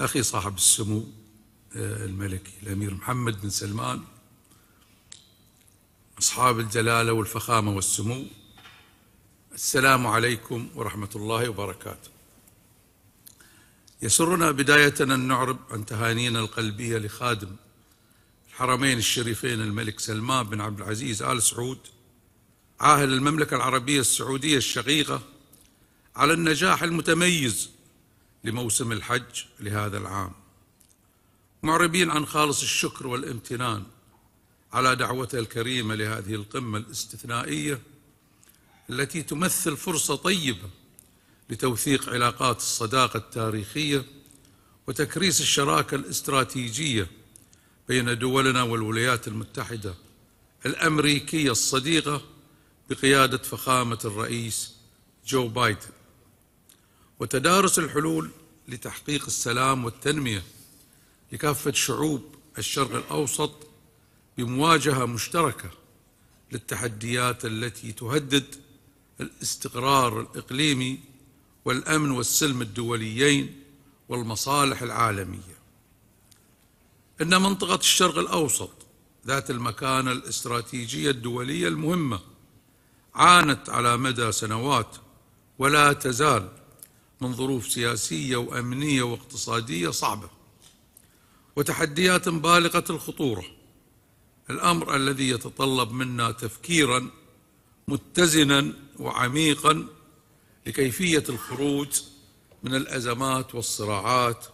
أخي صاحب السمو آه، الملكي الأمير محمد بن سلمان أصحاب الجلالة والفخامة والسمو السلام عليكم ورحمة الله وبركاته يسرنا بداية أن نعرب عن تهانينا القلبية لخادم الحرمين الشريفين الملك سلمان بن عبد العزيز آل سعود عاهل المملكة العربية السعودية الشقيقة على النجاح المتميز لموسم الحج لهذا العام معربين عن خالص الشكر والامتنان على دعوته الكريمه لهذه القمه الاستثنائيه التي تمثل فرصه طيبه لتوثيق علاقات الصداقه التاريخيه وتكريس الشراكه الاستراتيجيه بين دولنا والولايات المتحده الامريكيه الصديقه بقياده فخامه الرئيس جو بايدن وتدارس الحلول لتحقيق السلام والتنمية لكافة شعوب الشرق الأوسط بمواجهة مشتركة للتحديات التي تهدد الاستقرار الإقليمي والأمن والسلم الدوليين والمصالح العالمية إن منطقة الشرق الأوسط ذات المكانة الاستراتيجية الدولية المهمة عانت على مدى سنوات ولا تزال من ظروف سياسية وأمنية واقتصادية صعبة وتحديات بالغة الخطورة الأمر الذي يتطلب منا تفكيرا متزنا وعميقا لكيفية الخروج من الأزمات والصراعات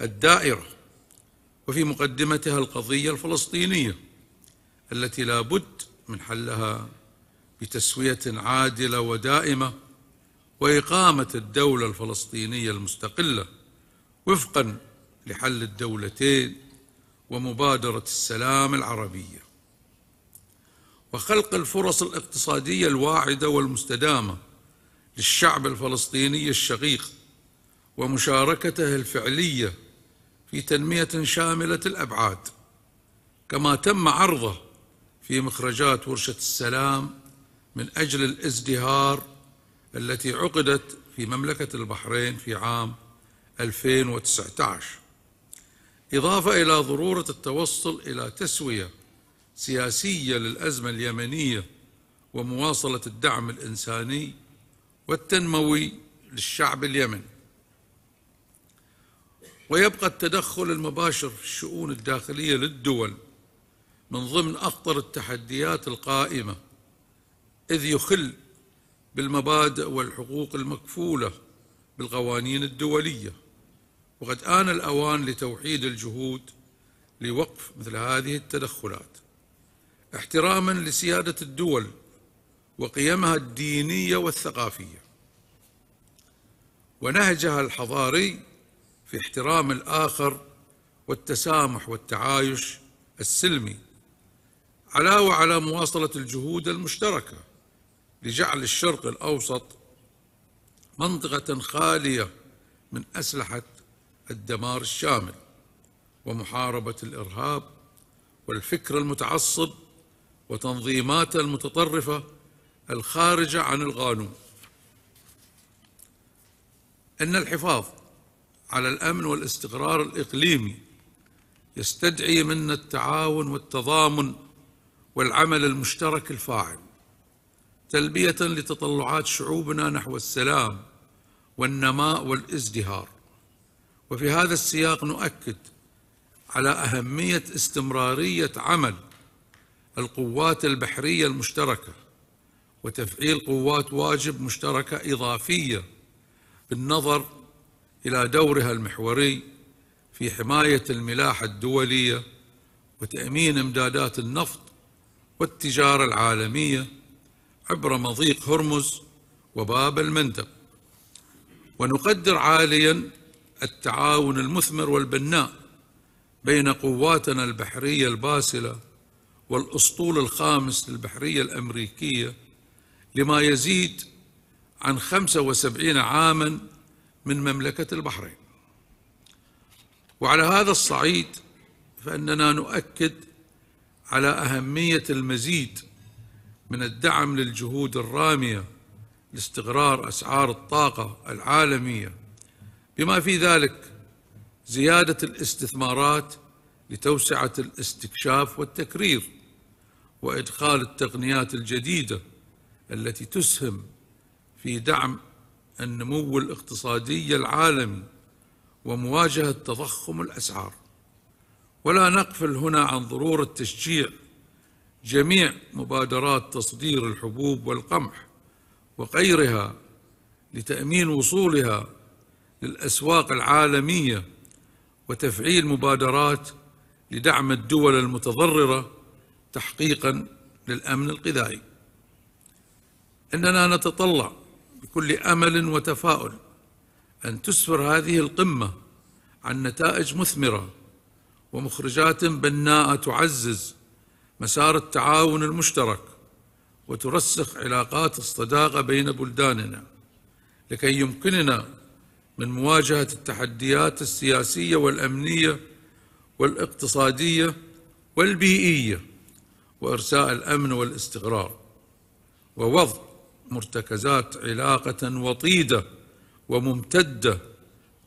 الدائرة وفي مقدمتها القضية الفلسطينية التي لا بد من حلها بتسوية عادلة ودائمة وإقامة الدولة الفلسطينية المستقلة وفقا لحل الدولتين ومبادرة السلام العربية وخلق الفرص الاقتصادية الواعدة والمستدامة للشعب الفلسطيني الشقيق ومشاركته الفعلية في تنمية شاملة الأبعاد كما تم عرضه في مخرجات ورشة السلام من أجل الازدهار التي عقدت في مملكة البحرين في عام 2019 إضافة إلى ضرورة التوصل إلى تسوية سياسية للأزمة اليمنية ومواصلة الدعم الإنساني والتنموي للشعب اليمني ويبقى التدخل المباشر في الشؤون الداخلية للدول من ضمن أخطر التحديات القائمة إذ يخل بالمبادئ والحقوق المكفولة بالقوانين الدولية وقد آن الأوان لتوحيد الجهود لوقف مثل هذه التدخلات احتراما لسيادة الدول وقيمها الدينية والثقافية ونهجها الحضاري في احترام الآخر والتسامح والتعايش السلمي على وعلى مواصلة الجهود المشتركة لجعل الشرق الأوسط منطقة خالية من أسلحة الدمار الشامل ومحاربة الإرهاب والفكر المتعصب وتنظيمات المتطرفة الخارجة عن القانون أن الحفاظ على الأمن والاستقرار الإقليمي يستدعي منا التعاون والتضامن والعمل المشترك الفاعل تلبيه لتطلعات شعوبنا نحو السلام والنماء والازدهار وفي هذا السياق نؤكد على اهميه استمراريه عمل القوات البحريه المشتركه وتفعيل قوات واجب مشتركه اضافيه بالنظر الى دورها المحوري في حمايه الملاحه الدوليه وتامين امدادات النفط والتجاره العالميه عبر مضيق هرمز وباب المندب ونقدر عاليا التعاون المثمر والبناء بين قواتنا البحرية الباسلة والأسطول الخامس للبحرية الأمريكية لما يزيد عن 75 عاما من مملكة البحرين وعلى هذا الصعيد فإننا نؤكد على أهمية المزيد من الدعم للجهود الراميه لاستقرار اسعار الطاقه العالميه بما في ذلك زياده الاستثمارات لتوسعه الاستكشاف والتكرير وادخال التقنيات الجديده التي تسهم في دعم النمو الاقتصادي العالمي ومواجهه تضخم الاسعار ولا نقفل هنا عن ضروره تشجيع جميع مبادرات تصدير الحبوب والقمح وغيرها لتامين وصولها للاسواق العالميه وتفعيل مبادرات لدعم الدول المتضرره تحقيقا للامن الغذائي اننا نتطلع بكل امل وتفاؤل ان تسفر هذه القمه عن نتائج مثمره ومخرجات بناءه تعزز مسار التعاون المشترك وترسخ علاقات الصداقه بين بلداننا لكي يمكننا من مواجهه التحديات السياسيه والامنيه والاقتصاديه والبيئيه وارساء الامن والاستقرار ووضع مرتكزات علاقه وطيده وممتده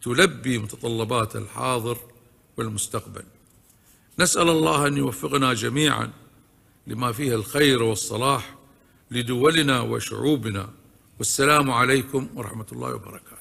تلبي متطلبات الحاضر والمستقبل نسال الله ان يوفقنا جميعا لما فيه الخير والصلاح لدولنا وشعوبنا والسلام عليكم ورحمه الله وبركاته